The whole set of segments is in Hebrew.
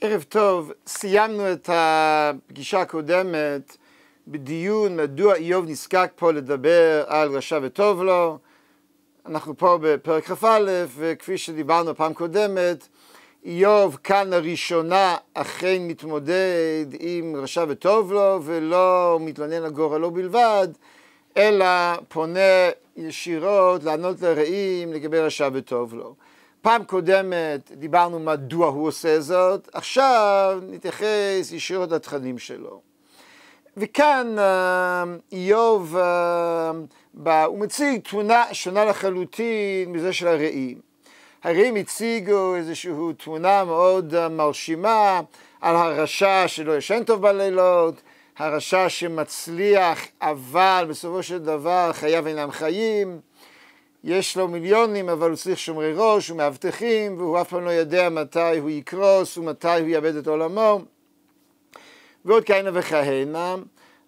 ערב טוב, סיימנו את הפגישה הקודמת בדיון מדוע איוב נזקק פה לדבר על רשע וטוב לו. אנחנו פה בפרק כ"א, וכפי שדיברנו פעם קודמת, איוב כאן לראשונה אכן מתמודד עם רשע וטוב לו, ולא מתלונן על גורלו בלבד, אלא פונה ישירות לענות לרעים לגבי רשע וטוב לו. פעם קודמת דיברנו מדוע הוא עושה זאת, עכשיו נתייחס ישירות לתכנים שלו. וכאן אה, איוב, אה, בא, הוא מציג תמונה שונה לחלוטין מזה של הרעים. הרעים הציגו איזושהי תמונה מאוד מרשימה על הרשע שלא ישן טוב בלילות, הרשע שמצליח, אבל בסופו של דבר חייו אינם חיים, יש לו מיליונים, אבל הוא צריך שומרי ראש ומאבטחים, והוא אף פעם לא יודע מתי הוא יקרוס ומתי הוא יאבד את עולמו, ועוד כהנה וכהנה.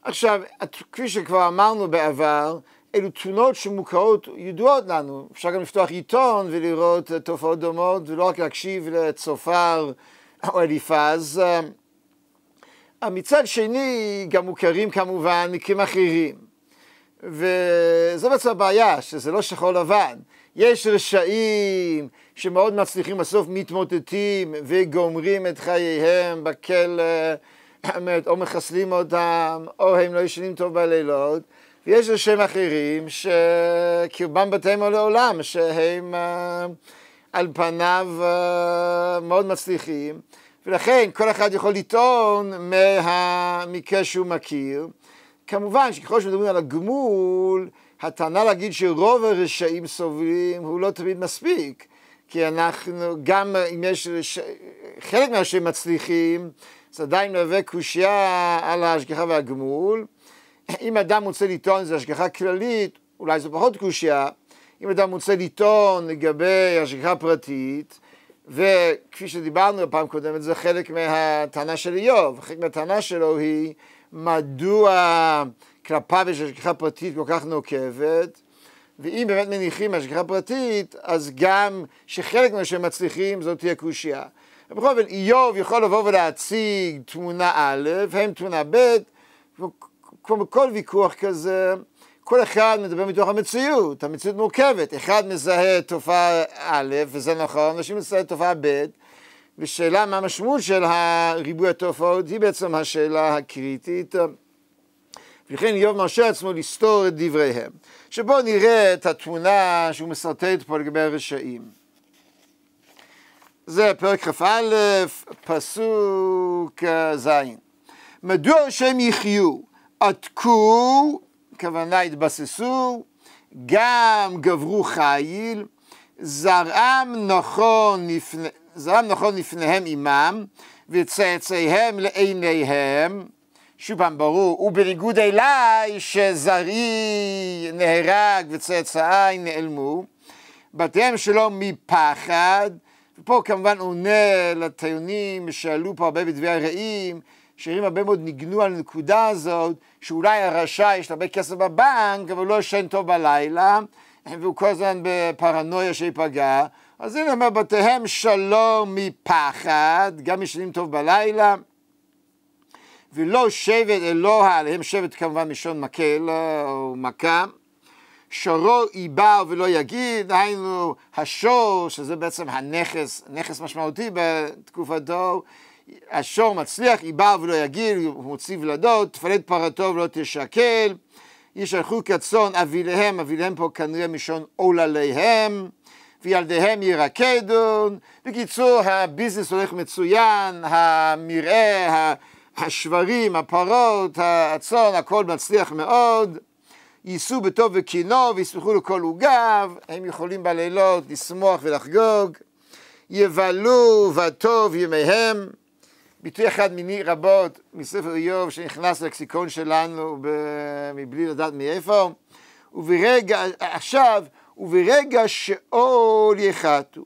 עכשיו, כפי שכבר אמרנו בעבר, אלו תמונות שמוכרות, ידועות לנו. אפשר גם לפתוח עיתון ולראות תופעות דומות, ולא רק להקשיב לצופר או אליפז. מצד שני, גם מוכרים כמובן מקרים אחרים. וזו בעצם הבעיה, שזה לא שחור לבן. יש רשעים שמאוד מצליחים, בסוף מתמוטטים וגומרים את חייהם בכלא, או מחסלים אותם, או הם לא ישנים טוב בלילות. ויש רשעים אחרים שקרבם בתיהם לעולם, שהם אה, על פניו אה, מאוד מצליחים. ולכן כל אחד יכול לטעון מהמקרה שהוא מכיר. כמובן שככל שמדברים על הגמול, הטענה להגיד שרוב הרשעים סובלים הוא לא תמיד מספיק, כי אנחנו, גם אם יש רש... חלק מהרשעים מצליחים, זה עדיין מהווה קושייה על ההשגחה והגמול. אם אדם רוצה לטעון זו השגחה כללית, אולי זו פחות קושייה. אם אדם רוצה לטעון לגבי השגחה פרטית, וכפי שדיברנו בפעם קודמת, זה חלק מהטענה של איוב. חלק מהטענה שלו היא מדוע כלפיו יש השגחה פרטית כל כך נוקבת, ואם באמת מניחים השגחה פרטית, אז גם שחלק מהם שמצליחים זאת תהיה קושייה. בכל אופן, איוב יכול לבוא ולהציג תמונה א', הם תמונה ב', כמו בכל ויכוח כזה, כל אחד מדבר מתוך המציאות, המציאות מורכבת. אחד מזהה תופעה א', וזה נכון, אנשים מזהה תופעה ב', ושאלה מה המשמעות של ריבוי התופעות היא בעצם השאלה הקריטית. ולכן איוב מרשה עצמו לסתור את דבריהם. שבואו נראה את התמונה שהוא מסרטט פה לגבי הרשעים. זה פרק כ"א, פסוק ז'. מדוע שהם יחיו? עתקו הכוונה התבססו, גם גברו חיל, זרעם נכון, לפני, זרעם נכון לפניהם עמם, וצאצאיהם לעיניהם. שוב פעם, ברור, ובניגוד אליי, שזרעי נהרג וצאצאי נעלמו. בתיהם שלו מפחד, ופה כמובן עונה לטיונים שעלו פה הרבה בדברי הרעים, שרים הרבה מאוד ניגנו על הנקודה הזאת, שאולי הרשע יש לו הרבה כסף בבנק, אבל הוא לא ישן טוב בלילה, והוא כל הזמן בפרנויה שיפגע. אז הנה אומר, בתיהם שלום מפחד, גם ישנים טוב בלילה. ולא שבט אלוה, עליהם שבט כמובן משון מקל אה, או מכה. שורו עיבר ולא יגיד, היינו השור, שזה בעצם הנכס, נכס משמעותי בתקופתו, השור מצליח, עיבר ולא יגיל, הוא מוציא ולדות, תפלד פרתו ולא תשקל, ישלחו כצאן אביליהם, אביליהם פה כנראה מלשון עולליהם, וילדיהם ירקדו, בקיצור, הביזנס הולך מצוין, המרעה, השברים, הפרות, הצאן, הכל מצליח מאוד. ייסעו בטוב וקינו ויסמכו לכל עוגב, הם יכולים בלילות לשמוח ולחגוג. יבלו וטוב ימיהם. ביטוי אחד מיני רבות מספר איוב שנכנס ללקסיקון שלנו ב... מבלי לדעת מאיפה, וברגע, עכשיו, וברגע שאול יחתו.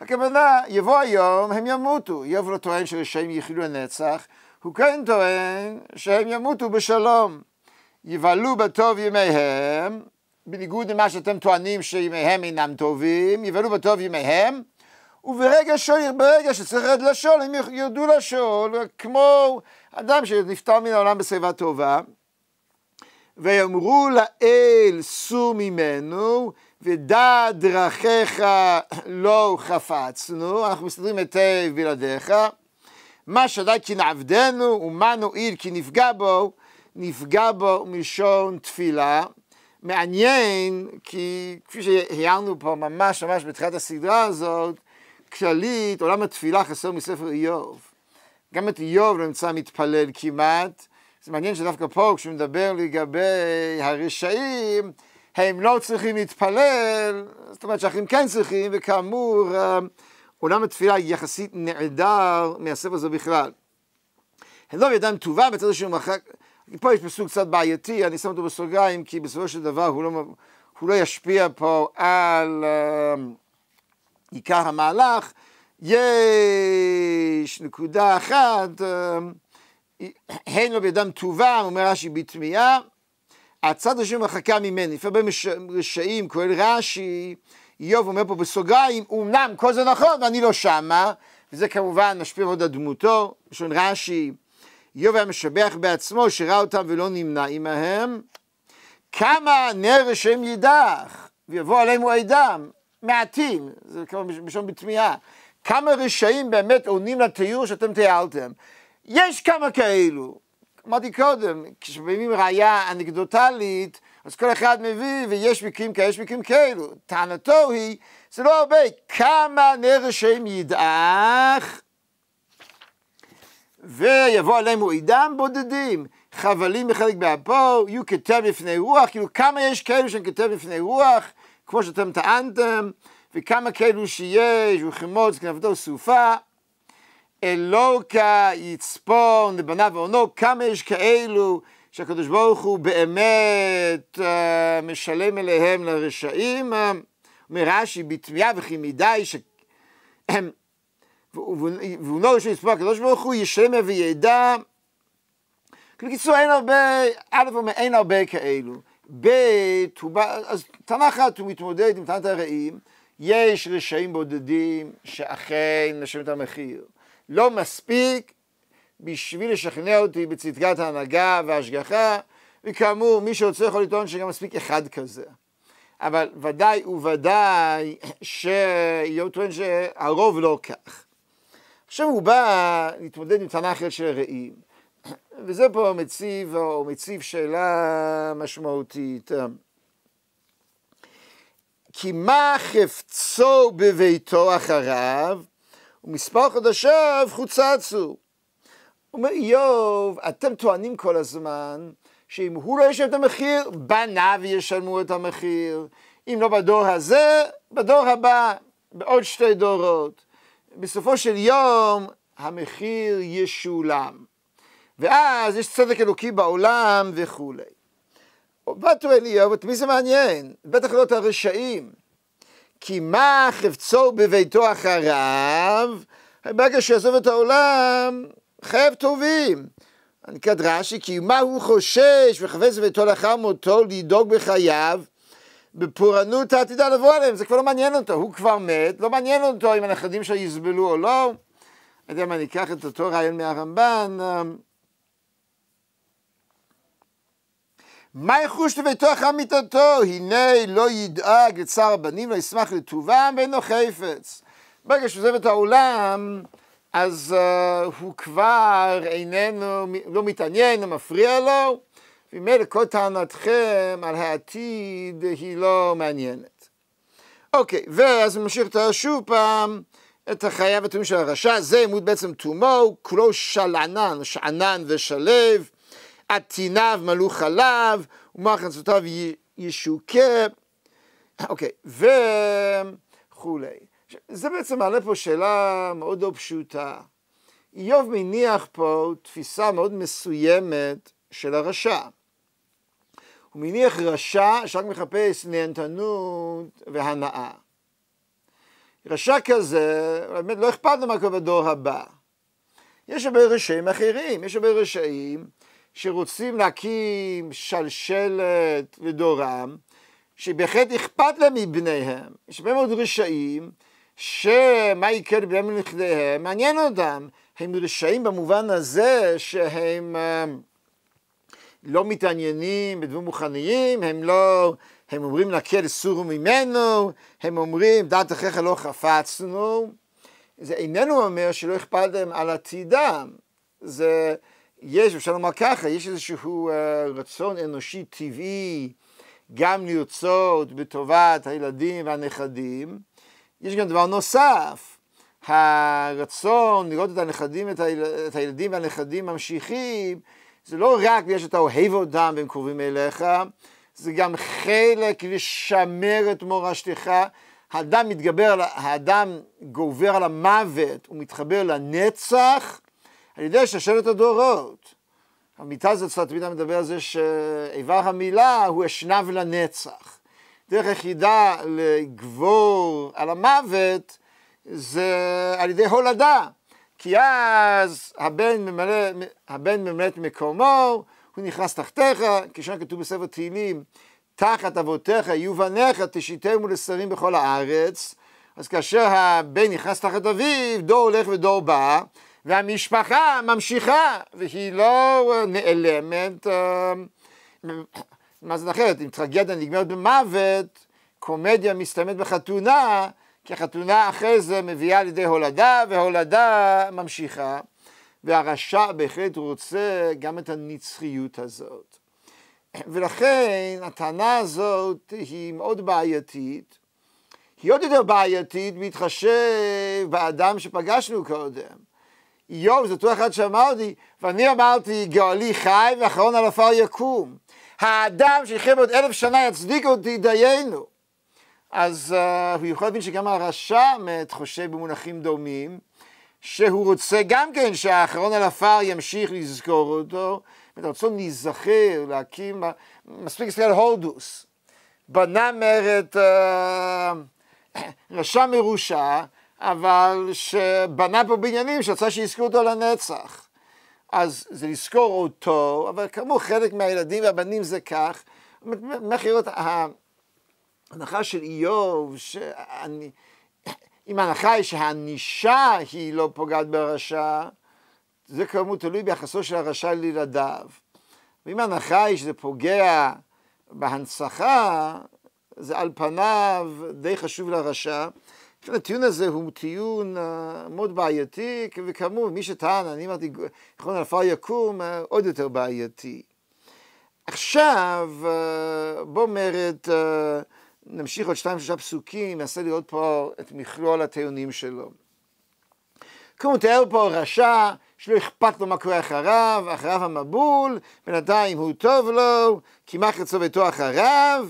הכוונה, יבוא היום, הם ימותו. איוב לא טוען שרשעים יחיו לנצח, הוא כן טוען שהם ימותו בשלום. יבלו בטוב ימיהם, בניגוד למה שאתם טוענים שימיהם אינם טובים, יבלו בטוב ימיהם, וברגע שול, ברגע שצריך לרדת לשאול, הם ירדו לשאול, כמו אדם שנפטר מן העולם בשיבה טובה, ויאמרו לאל סור ממנו, ודע דרכיך לא חפצנו, אנחנו מסתדרים היטב בלעדיך. מה שדאי כי נעבדנו, ומה נועיל כי נפגע בו, נפגע בו מלשון תפילה. מעניין, כי כפי שהערנו פה ממש ממש בתחילת הסדרה הזאת, כללית, עולם התפילה חסר מספר איוב. גם את איוב לא נמצא מתפלל כמעט. זה מעניין שדווקא פה, כשהוא מדבר לגבי הרשעים, הם לא צריכים להתפלל, זאת אומרת שאחרים כן צריכים, וכאמור, עולם התפילה יחסית נעדר מהספר הזה בכלל. הם לא בידם טובה, בצד השני הוא מחק... פה יש פסוק קצת בעייתי, אני שם אותו בסוגריים, כי בסופו של דבר הוא לא, הוא לא ישפיע פה על... Uh, עיקר המהלך, יש נקודה אחת, הן לא בידם טובה, אומר רש"י בתמיהה, הצד השני מחכה ממני. לפעמים מש... רשעים, כולל רש"י, איוב אומר פה בסוגריים, אמנם כל זה נכון ואני לא שמה, וזה כמובן משפיע מאוד על דמותו, ראשון רש"י, איוב היה משבח בעצמו שראה אותם ולא נמנע עמהם, כמה נר רשעים יידח, ויבוא עליהם הוא עדם, מעטים, זה כמה בשום בתמיהה, כמה רשעים באמת עונים לתיאור שאתם תיארתם. יש כמה כאלו. אמרתי קודם, כשבימים ראייה אנקדוטלית, אז כל אחד מביא, ויש מקרים כאלה, יש מקרים כאלו. טענתו היא, זה לא הרבה, כמה נר רשעים ידעך, ויבוא עליהם מועידם בודדים, חבלים בחלק באפו, יהיו כתב בפני רוח, כאילו כמה יש כאלו שהם כתב בפני רוח, כמו שאתם טענתם, וכמה כאלו שיש, וחמוץ, כנבדו סופה, אלוקה יצפון לבניו ועונו, כמה יש כאלו שהקדוש ברוך הוא באמת אה, משלם אליהם לרשעים. אה, אומר רש"י, בתמיהה וכי מדי ש... והוא לא ראשון לצפון, הקדוש ברוך הוא ישלם וידע. בקיצור, אין הרבה, א' אומר, אין הרבה כאלו. בית, אז טענה אחת הוא מתמודד עם טענת הרעים, יש רשעים בודדים שאכן משלמים את המחיר. לא מספיק בשביל לשכנע אותי בצדקת ההנהגה וההשגחה, וכאמור, מי שרוצה יכול לטעון שגם מספיק אחד כזה. אבל ודאי וודאי שהוא טוען שהרוב לא כך. עכשיו הוא בא להתמודד עם טענה אחרת של הרעים. וזה פה מציב, או מציב שאלה משמעותית. כי מה חפצו בביתו אחריו, ומספר חודשיו חוצצו. אומר איוב, אתם טוענים כל הזמן שאם הוא לא ישלם את המחיר, בניו ישלמו את המחיר. אם לא בדור הזה, בדור הבא, בעוד שתי דורות. בסופו של יום, המחיר ישולם. ואז יש צדק אלוקי בעולם וכולי. באתו אליהו, את מי זה מעניין? בטח לא את הרשעים. כי מה חפצו בביתו אחריו? ברגע שיעזוב את העולם, חייב טובים. אני כדרשי, כי מה הוא חושש וחפץ בביתו לאחר מותו לדאוג בחייו? בפורענות העתידה לבוא עליהם, זה כבר לא מעניין אותו, הוא כבר מת, לא מעניין אותו אם הנכדים שלו יסבלו או לא. אני יודע מה, אני אקח את אותו רעיון מהרמב"ן. אה, מה יחוש לביתוך אחר הנה לא ידאג לצער הבנים, לא ישמח לטובם ואינו חפץ. ברגע שהוא עוזב את העולם, אז uh, הוא כבר איננו, לא מתעניין, לא מפריע לו, וממילא כל טענתכם על העתיד היא לא מעניינת. אוקיי, ואז הוא ממשיך לתאר שוב פעם את החייב התאום של הרשע, זה עימות בעצם תומו, כולו שלענן, שענן ושלו. עטיניו מלאו חלב, ומחנצותיו ישוקה, אוקיי, וכולי. זה בעצם מעלה פה שאלה מאוד לא פשוטה. איוב מניח פה תפיסה מאוד מסוימת של הרשע. הוא מניח רשע שרק מחפש נהנתנות והנאה. רשע כזה, באמת לא אכפת לו מה קורה בדור הבא. יש הרבה רשעים אחרים, יש הרבה רשעים שרוצים להקים שלשלת לדורם, שבהחלט אכפת להם מבניהם, יש הרבה מאוד רשעים, שמה יקרה לבניהם ולנכדיהם, מעניין אותם, הם רשעים במובן הזה שהם אה, לא מתעניינים בדברים מוכניים, הם לא, הם אומרים נקל סורו ממנו, הם אומרים דעת אחיך לא חפצנו, זה איננו אומר שלא אכפת להם על עתידם, זה יש, אפשר לומר ככה, יש איזשהו אה, רצון אנושי טבעי גם לרצות בטובת הילדים והנכדים. יש גם דבר נוסף, הרצון לראות את הנכדים, את, היל... את הילדים והנכדים ממשיכים, זה לא רק בגלל שאתה אוהב אותם והם קרובים אליך, זה גם חלק לשמר את מורשתך. האדם מתגבר, האדם גובר על המוות, הוא מתחבר לנצח, על ידי שרשרת הדורות. המיטה זאת שפת מדבר על זה שאיבר המילה הוא אשנב לנצח. דרך יחידה לגבור על המוות זה על ידי הולדה, כי אז הבן ממלא, הבן ממלא את מקומו, הוא נכנס תחתיך, כשם כתוב בספר תהילים, תחת אבותיך יהיו בניך תשיתם לשרים בכל הארץ. אז כאשר הבן נכנס תחת אביו, דור הולך ודור בא, והמשפחה ממשיכה, והיא לא נעלמת. אה, מה זאת אחרת? אם טרגדיה נגמרת במוות, קומדיה מסתיימת בחתונה, כי החתונה אחרי זה מביאה לידי הולדה, והולדה ממשיכה. והרשע בהחלט רוצה גם את הנצחיות הזאת. ולכן הטענה הזאת היא מאוד בעייתית. היא עוד יותר בעייתית בהתחשב באדם שפגשנו קודם. איוב זה אותו אחד שאמרתי, ואני אמרתי גאולי חי ואחרון על עפר יקום. האדם שיחיה בעוד אלף שנה יצדיק אותי דיינו. אז uh, הוא יכול להבין שגם הרשע מת אה, חושב במונחים דומים, שהוא רוצה גם כן שהאחרון על עפר ימשיך לזכור אותו, ואת הרצון להיזכר, להקים, אה, מספיק להסתכל על הורדוס. בנה מרד uh, רשע מרושע, אבל שבנה פה בניינים שרצה שיזכרו אותו לנצח. אז זה לזכור אותו, אבל כאמור חלק מהילדים והבנים זה כך. מכירות, ההנחה של איוב, שאני, אם ההנחה היא שהענישה היא לא פוגעת ברשע, זה כאמור תלוי ביחסו של הרשע לילדיו. ואם ההנחה היא שזה פוגע בהנצחה, זה על פניו די חשוב לרשע. עכשיו הטיעון הזה הוא טיעון אה, מאוד בעייתי, וכאמור מי שטען, אני אמרתי, נכון עפר יקום, אה, עוד יותר בעייתי. עכשיו, אה, בוא אומרת, נמשיך עוד שתיים שלושה פסוקים, ננסה לראות פה את מכלול הטיעונים שלו. כמו הוא תיאר פה רשע, שלא אכפת לו מה קורה אחריו, אחריו המבול, בינתיים הוא טוב לו, כי מה חצו ביתו אחריו,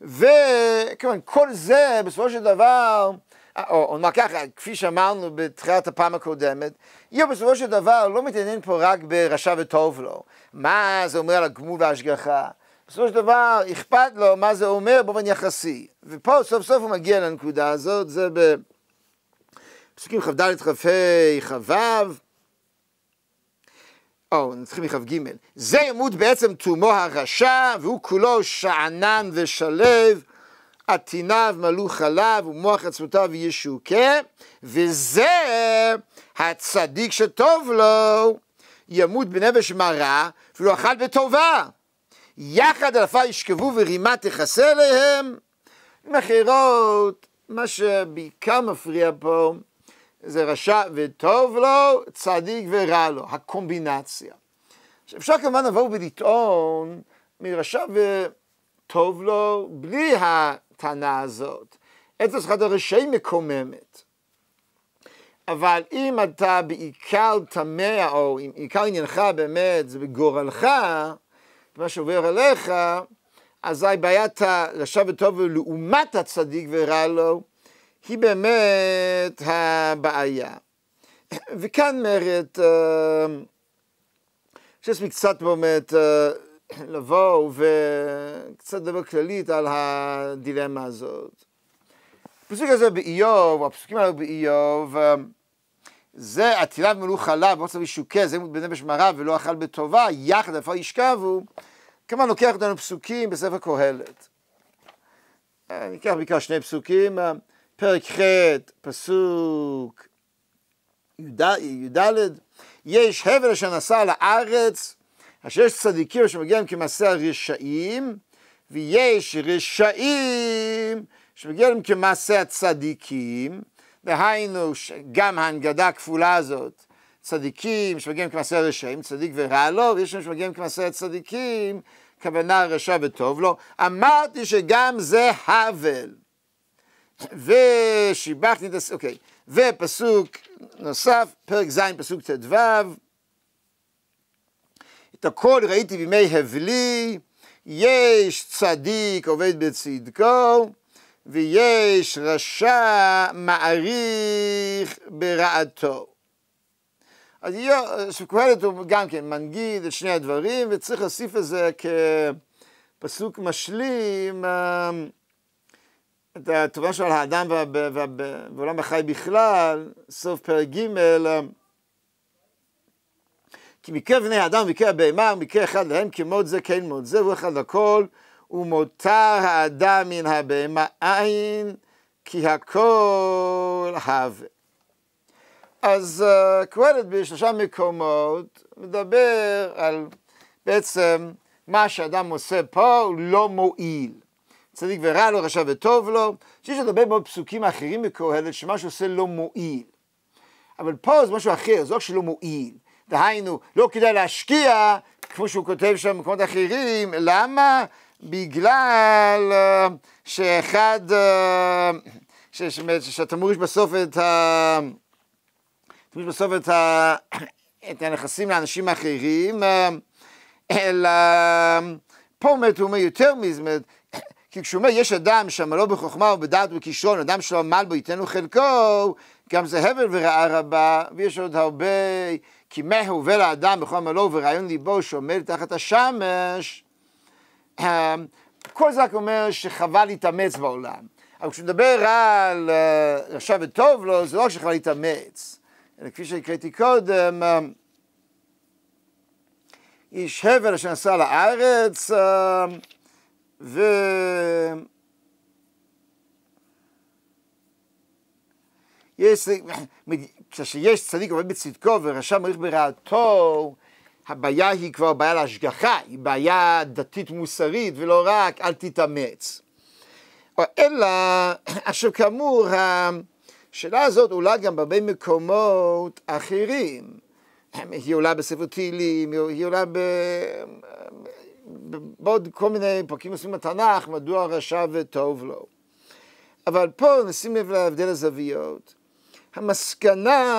וכמובן כל זה בסופו של דבר אה, או או נאמר ככה, כפי שאמרנו בתחילת הפעם הקודמת, יהיה בסופו של דבר לא מתעניין פה רק ברשע וטוב לו. מה זה אומר על הגמול וההשגחה? בסופו של דבר אכפת לו מה זה אומר באופן יחסי. ופה סוף סוף הוא מגיע לנקודה הזאת, זה בפסוקים כ"ד כ"ה כ"ו, או נתחיל מכ"ג. זה ימות בעצם תומו הרשע, והוא כולו שאנן ושלו, עטיניו מלאו חלב ומוח עצמותיו ישוקה, כן? וזה הצדיק שטוב לו, ימות בנפש מרה, ואפילו אכל בטובה. יחד אלפיו ישכבו ורימה תכסה להם. עם אחרות, מה שבעיקר מפריע פה, זה רשע וטוב לו, צדיק ורע לו, הקומבינציה. אפשר כמובן לבוא ולטעון מרשע וטוב לו, בלי ה... הטענה הזאת. עץ השחת הראשי מקוממת. אבל אם אתה בעיקר תמה, או אם עיקר עניינך באמת זה בגורלך, מה שעובר עליך, אזי בעיית הרשע וטוב לעומת הצדיק ורע לו, היא באמת הבעיה. וכאן מרת, אה, שיש לי קצת באמת אה, לבוא וקצת לדבר כללית על הדילמה הזאת. הפסוק הזה באיוב, או הפסוקים האלו באיוב, זה עטיליו מלאו חלב, במצב ישוקה, זה מות בנפש מרה ולא אכל בטובה, יחד איפה ישכבו, כמה לוקח אותנו פסוקים בספר קהלת. אני אקח בעיקר שני פסוקים, פרק ח', פסוק י"ד, יש הבל אשר נסע לארץ אשר יש צדיקים שמגיעים כמעשה הרשעים, ויש רשעים שמגיעים כמעשה הצדיקים, דהיינו גם ההנגדה הכפולה הזאת, צדיקים שמגיעים כמעשה הרשעים, צדיק ורע לו, לא, ויש שם שמגיעים כמעשה הצדיקים, כוונה רשע וטוב לו. לא. אמרתי שגם זה הבל. ושיבחתי את הס... אוקיי. ופסוק נוסף, פרק ז', פסוק ט"ו, את הכל ראיתי בימי הבלי, יש צדיק עובד בצדקו, ויש רשע מעריך ברעתו. אז קהלת הוא גם כן מנגיד את שני הדברים, וצריך להוסיף את זה כפסוק משלים אה, את התורה של האדם בעולם החי בכלל, סוף פרק ג' אה, כי מקרה בני האדם ומקרה הבהמה, מקרה אחד להם, כמות זה כן מות זה, הוא אחד לכל, ומותר האדם מן הבהמה אין, כי הכל הווה. אז uh, קהלת בשלושה מקומות מדבר על בעצם מה שאדם עושה פה הוא לא מועיל. צדיק ורע לו, רשע וטוב לו, שיש עוד הרבה מאוד פסוקים אחרים בקהלת שמה שעושה לא מועיל. אבל פה זה משהו אחר, זה לא רק שלא מועיל, דהיינו, לא כדאי להשקיע, כמו שהוא כותב שם במקומות אחרים, למה? בגלל אה, שאחד, אה, שאתה מוריש בסוף את ה... תוריש בסוף את, ה... את הנכסים לאנשים אחרים, אה, אלא פה הוא אומר יותר מזה, כי כשהוא אומר יש אדם שעמלו לא בחוכמה ובדעת וכישרון, אדם שלא עמל בו ייתן לו חלקו, גם זה הבל ורעה רבה, ויש עוד הרבה כי מה עובר האדם בכל מלוא ורעיון ליבו שעומד תחת השמש. אמ, כל זה רק אומר שחבל להתאמץ בעולם. אבל כשהוא על אה, עכשיו וטוב לו, זה לא רק שחבל להתאמץ, אלא כפי שהקראתי קודם, אמ, איש הבל אשר נסע לארץ, אמ, ו... יש, כשיש צדיק עובד בצדקו ורשע מריך ברעתו, הבעיה היא כבר בעיה להשגחה, היא בעיה דתית מוסרית, ולא רק אל תתאמץ. אלא, עכשיו כאמור, השאלה הזאת עולה גם בהרבה מקומות אחרים. היא עולה בספר תהילים, היא עולה ב... בעוד כל מיני פרקים עושים בתנ"ך, מדוע רשע וטוב לו. אבל פה נשים לב להבדל הזוויות. המסקנה,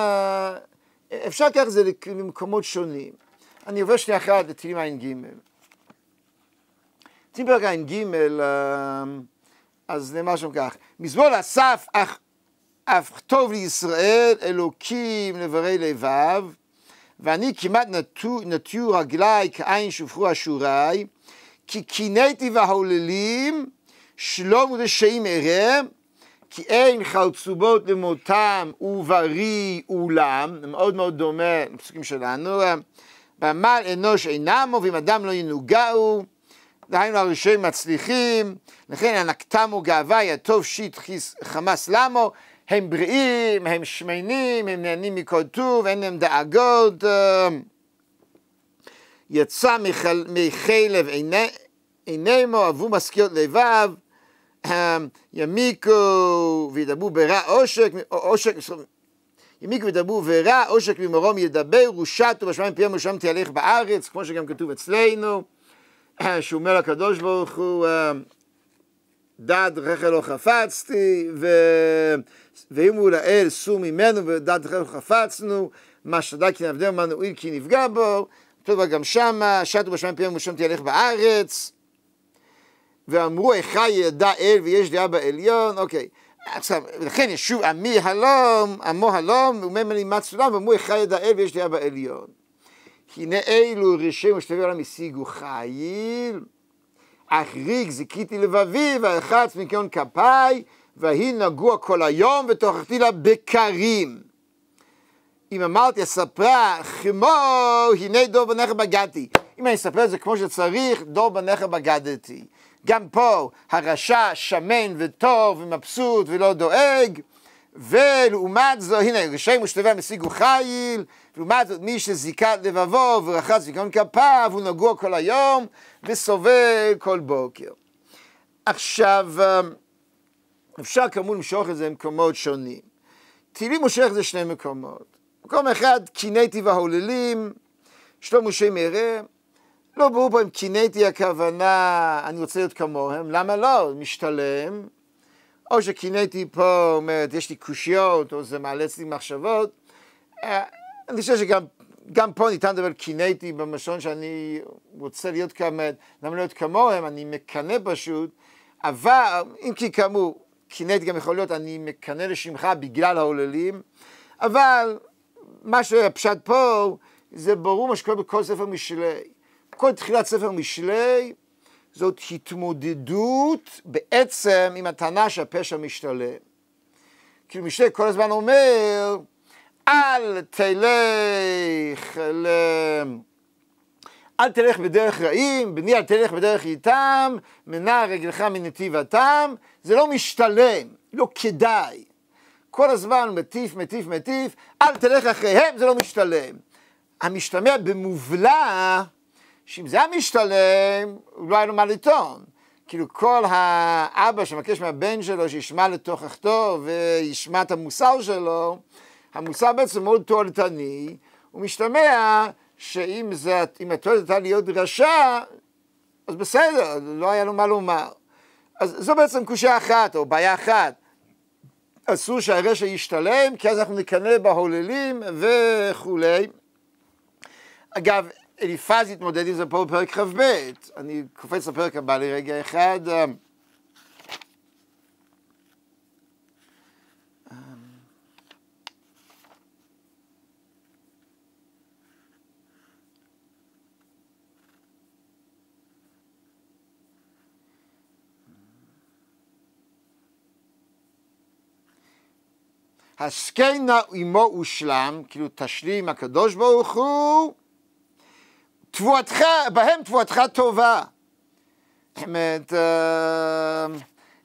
אפשר לקחת את זה למקומות שונים. אני עובר שנייה אחת לתהילים ע"ג. תהילים פרק ע"ג, אז נאמר שם כך, מזמור אסף אך, אך כתוב לישראל אלוקים לברי לבב, ואני כמעט נטו, נטו רגלי כעין שופכו אשורי, כי קינאתי וההוללים שלום רשעים ארם כי אין חרצובות למותם ובריא אולם, זה מאוד מאוד דומה לפסוקים שלנו, ואמר אנוש אינם ואם אדם לא ינוגעו, דהיינו הראשי מצליחים, לכן הנקתמו גאווה, יטוב שיט חמאס למו, הם בריאים, הם שמנים, הם נהנים מכל טוב, אין להם דאגות, יצא מחלב עיני, עינימו, עבו משכיות לבב, ימיקו וידברו ברע עושק, עושק, ימיקו וידברו ברע עושק ממרום ידבר, שטו בשמיים פיהם ושם תהלך בארץ, כמו שגם כתוב אצלנו, שאומר הקדוש ברוך הוא, דעת רכה לא חפצתי, ו... ואם הוא לאל סור ממנו ודעת רכה לא חפצנו, מה שדע כי נעבדנו מנו איל כי נפגע בו, אותו דבר גם שמה, שתו בשמיים פיהם ושם תהלך בארץ. ואמרו איכה ידע אל ויש דעה בעליון, אוקיי. עכשיו, לכן ישוב עמי הלום, עמו הלום, וממני לימד סולם, ואמרו איכה ידע אל ויש דעה בעליון. הנה אלו ראשי משתבי עולם השיגו חיל, אך אחריג זיכיתי לבבי, ואחץ מקיון כפיי, והי נגוע כל היום, ותוכחתי לה בקרים. אם אמרתי אספרה כמו, הנה דור בניך בגדתי. אם אני אספר את זה כמו שצריך, דור בניך בגדתי. גם פה הרשע שמן וטוב ומבסוט ולא דואג, ולעומת זו, הנה, רשעים ושתביהם השיגו חיל, לעומת זאת מי שזיכה לבבו ורחץ בגאון כפיו, הוא נגוע כל היום וסובל כל בוקר. עכשיו, אה, אפשר כאמור למשוך את זה למקומות שונים. תהילים מושך את זה שני מקומות. מקום אחד, קינאתי וההוללים, שלום משה מראה, לא ברור פה אם קינאתי הכוונה, אני רוצה להיות כמוהם, למה לא? משתלם. או שקינאתי פה, אומרת, יש לי קושיות, או זה מאלץ לי מחשבות. אה, אני חושב שגם גם פה ניתן לדבר קינאתי במשון שאני רוצה להיות כמוהם, למה לא להיות כמוהם, אני מקנא פשוט, אבל אם כי כאמור, קינאתי גם יכול להיות, אני מקנא לשמך בגלל ההוללים, אבל מה שהפשט פה, זה ברור מה שקורה בכל ספר משלי. כל תחילת ספר משלי זאת התמודדות בעצם עם הטענה שהפשע משתלם. כאילו משלי כל הזמן אומר, אל תלך ל... אל תלך בדרך רעים, בני אל תלך בדרך איתם, מנע רגלך מנתיבתם, זה לא משתלם, לא כדאי. כל הזמן מטיף, מטיף, מטיף, אל תלך אחריהם, זה לא משתלם. המשתמע במובלע שאם זה היה משתלם, לא היה לו מה לטעון. כאילו כל האבא שמבקש מהבן שלו שישמע לתוכחתו וישמע את המוסר שלו, המוסר בעצם מאוד תועלתני, הוא משתמע שאם התועלת הייתה להיות רשע, אז בסדר, לא היה לו מה לומר. אז זו בעצם קושייה אחת, או בעיה אחת. אסור שהרשע ישתלם, כי אז אנחנו נקנא בהוללים וכולי. אגב, אליפז התמודד עם זה פה בפרק כ"ב, אני קופץ לפרק הבא לרגע אחד. הסכנה עמו הושלם, כאילו תשלים הקדוש ברוך הוא תבואתך, בהם תבואתך טובה. זאת אומרת, אה,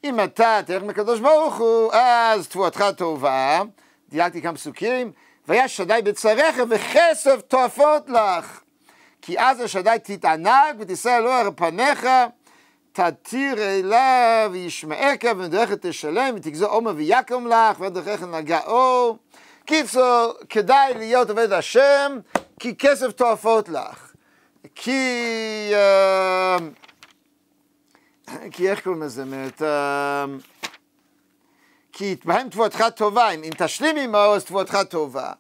אם אתה תלך מקדוש ברוך הוא, אז תבואתך טובה. דייקתי כמה פסוקים. ויש שדי בצריך וכסף תועפות לך. כי אז השדי תתענג ותישא אלוהר פניך, תתיר אליו וישמעך ומדרך תשלם ותגזור עומר ויקום לך ודרכך נגע אור. קיצור, כדאי להיות עובד השם, כי כסף תועפות לך. כי... אה, כי איך קוראים לזה? זאת אה, כי בהם תבואתך טובה, אם, אם תשלים עמו אז תבואתך טובה.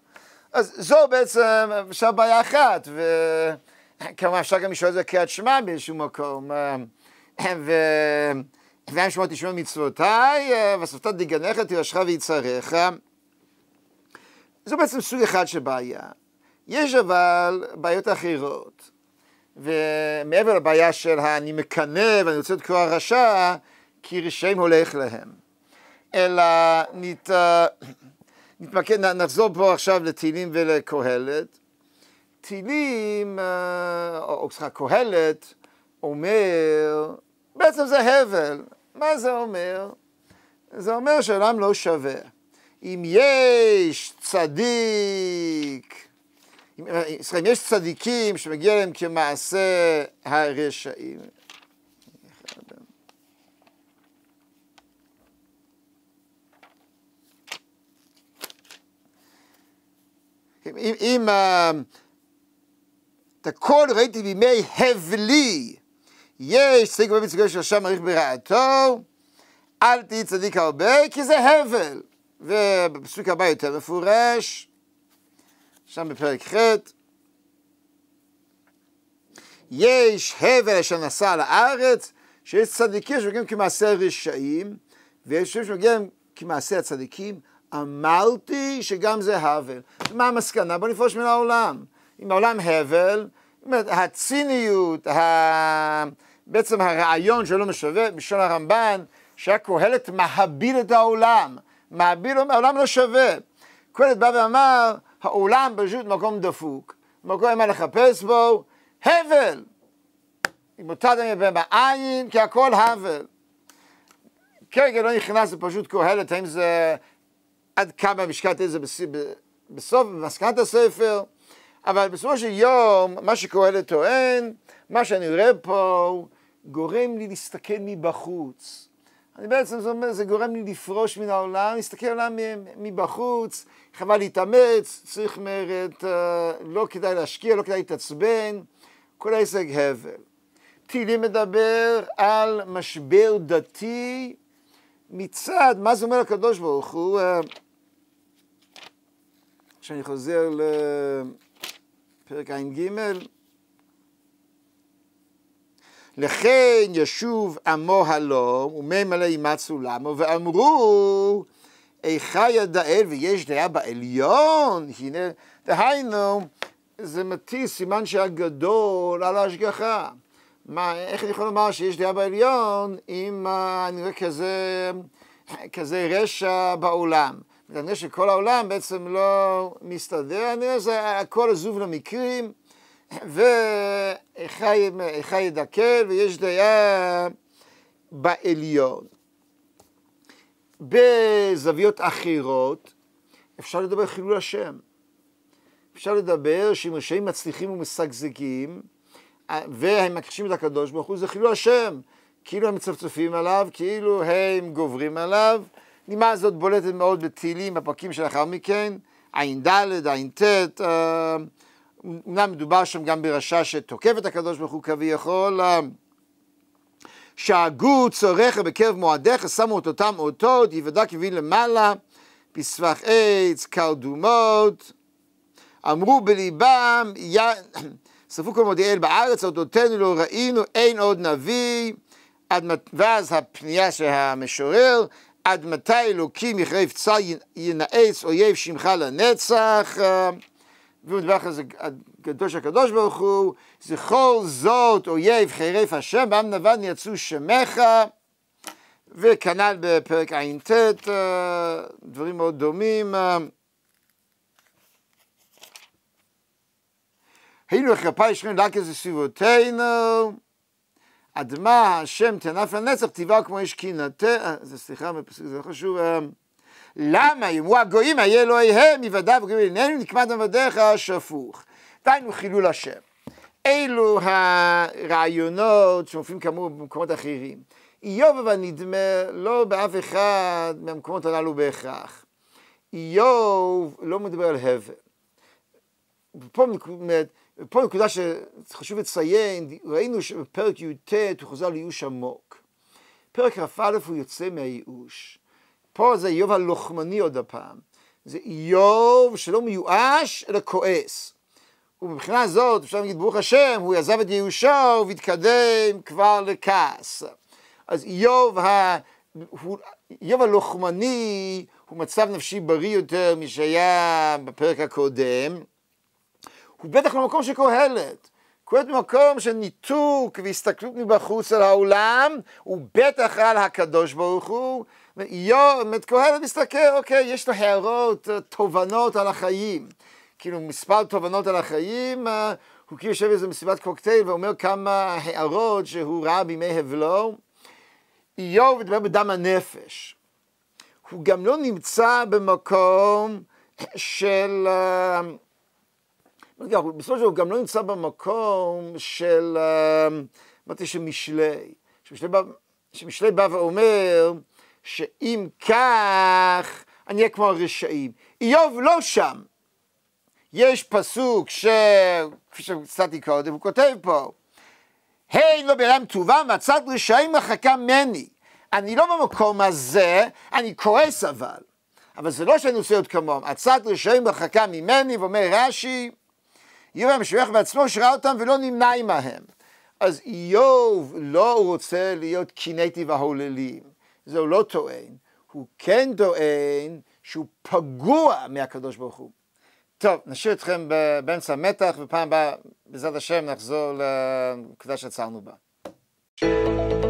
אז זו בעצם אפשר בעיה אחת, וכמובן אפשר גם לשאול את זה קריאת שמע באיזשהו מקום. אה, ו... והם שמות תשמעו מצוותיי, ואספת דגנך תירשך ויצריך. זו בעצם סוג אחד של בעיה. יש אבל בעיות אחרות. ומעבר לבעיה של אני מקנא ואני רוצה לקרוא הרשע, כי רשעים הולך להם. אלא נת... נתמקד, נחזור פה עכשיו לתהילים ולקהלת. תהילים, אה, או סליחה, קהלת, אומר, בעצם זה הבל. מה זה אומר? זה אומר שעולם לא שווה. אם יש צדיק סליחה, אה, יש צדיקים שמגיע להם כמעשה הרשעים. אם, אם אה, את הכל ראיתי בימי הבלי, יש צדיק בבית מצוגו של השם מעריך ברעתו, אל תהי צדיק הרבה, כי זה הבל. ובפסוק הבא יותר מפורש, שם בפרק ח', יש הבל אשר נסע על הארץ, שיש צדיקים שמגיעים כמעשה רשעים, ויש שם שמגיעים כמעשה הצדיקים, אמרתי שגם זה הבל. מה המסקנה? בוא נפרוש מן העולם. אם העולם הבל, הציניות, ה... בעצם הרעיון שלא משווה, בשל הרמב"ן, שהקהלת מהביל את העולם. מהביל, העולם לא שווה. קהלת בא ואמר, העולם פשוט מקום דפוק, מקום אין מה לחפש בו, הבל! אם אותה דמי בעין, כי הכל הבל. כרגע כן, כן, לא נכנס לפשוט קהלת, האם זה עד כמה משקעת את זה בסוף, במסקנת הספר, אבל בסופו של יום, מה שקהלת טוען, מה שאני רואה פה, גורם לי להסתכל מבחוץ. אני בעצם, זה אומר, זה גורם לי לפרוש מן העולם, להסתכל על העולם מבחוץ, חבל להתאמץ, צריך מרד, אה, לא כדאי להשקיע, לא כדאי להתעצבן, כל ההישג הבל. תהילים מדבר על משבר דתי מצד, מה זה אומר לקדוש ברוך הוא? אה, כשאני חוזר לפרק ע"ג, לכן ישוב עמו הלום, ומי מלא ימצאו למו, ואמרו, איכה ידאל ויש דעה בעליון, הנה, דהיינו, זה מטיס סימן שהגדול על ההשגחה. מה, איך אני יכול לומר שיש דעה בעליון אם אה, אני רואה כזה, כזה רשע בעולם? אני רואה שכל העולם בעצם לא מסתדר, אני רואה שהכל עזוב למקרים. ואיכה ידכא ויש דעה בעליון. בזוויות אחרות אפשר לדבר חילול השם. אפשר לדבר שאם רשעים מצליחים ומשגזגים והם מקשים את הקדוש ברוך הוא זה חילול השם. כאילו הם מצפצפים עליו, כאילו הם גוברים עליו. נימה הזאת בולטת מאוד בתהילים, בפרקים שלאחר מכן, ע"ד, ע"ט, אומנם מדובר שם גם ברשע שתוקף את הקדוש ברוך הוא כביכול, אמ, שהגו צורך בקרב מועדיך, שמו את אותם אותות, יוודא כבין למעלה, בסבך עץ, קרדומות, אמרו בליבם, י... שרפו כל מודיעי אל בארץ, אותותינו לא ראינו, אין עוד נביא, עד מת... ואז הפנייה של המשורר, עד מתי אלוקים יחרב צה ינאץ אויב שמך לנצח. אמ, ומטבח הקדוש הקדוש ברוך הוא, זכור זאת אויב חירף השם, בעם נבד יצאו שמך, וכנ"ל בפרק ע"ט, אה, דברים מאוד דומים. היינו אה. הילוך כפי שכם לקז סביבותינו, אדמה השם תנף הנצח, טבעה כמו איש קינתה, אה, סליחה, זה לא חשוב. למה יאמרו הגויים, היה אלוהיהם, יוודע וגויים איננו, נקמד עבדיך שפוך. דיינו חילול השם. אלו הרעיונות שמופיעים כאמור במקומות אחרים. איוב אבל נדמה לא באף אחד מהמקומות הללו בהכרח. איוב לא מדבר על הבל. פה, פה נקודה שחשוב לציין, ראינו שבפרק י"ט הוא חוזר לייאוש עמוק. פרק כ"א הוא יוצא מהייאוש. פה זה איוב הלוחמני עוד הפעם. זה איוב שלא מיואש, אלא כועס. ומבחינה זאת, אפשר להגיד, ברוך השם, הוא עזב את ייאושו והתקדם כבר לכעס. אז איוב, ה... הוא... איוב הלוחמני הוא מצב נפשי בריא יותר משהיה בפרק הקודם. הוא בטח במקום של קהלת. קהלת במקום של ניתוק והסתכלות מבחוץ על העולם, הוא בטח על הקדוש ברוך הוא. קהלת מסתכל, אוקיי, יש לו הערות, אה, תובנות על החיים. כאילו מספר תובנות על החיים, אה, הוא כאילו יושב איזה מסיבת קוקטייל ואומר כמה הערות שהוא ראה בימי הבלו. איוב מדבר בדם הנפש. הוא גם לא נמצא במקום של... אה, בסופו של דבר הוא גם לא נמצא במקום של... אמרתי שמשלי. שמשלי בא ואומר, שאם כך, אני אהיה כמו הרשעים. איוב לא שם. יש פסוק ש... כפי שהצטטתי קודם, הוא כותב פה, היי, לא בעולם טובה, מצאת רשעים מחכה ממני. אני לא במקום הזה, אני כועס אבל. אבל זה לא שאני רוצה להיות כמוהם. עצת רשעים מחכה ממני, ואומר רש"י, איוב המשבח בעצמו שראה אותם ולא נמנע עמהם. אז איוב לא רוצה להיות קינאתי והוללים. זה הוא לא טוען, הוא כן טוען שהוא פגוע מהקדוש ברוך הוא. טוב, נשאיר אתכם באמצע המתח, ופעם הבאה, בעזרת השם, נחזור לנקודה שעצרנו בה. thank you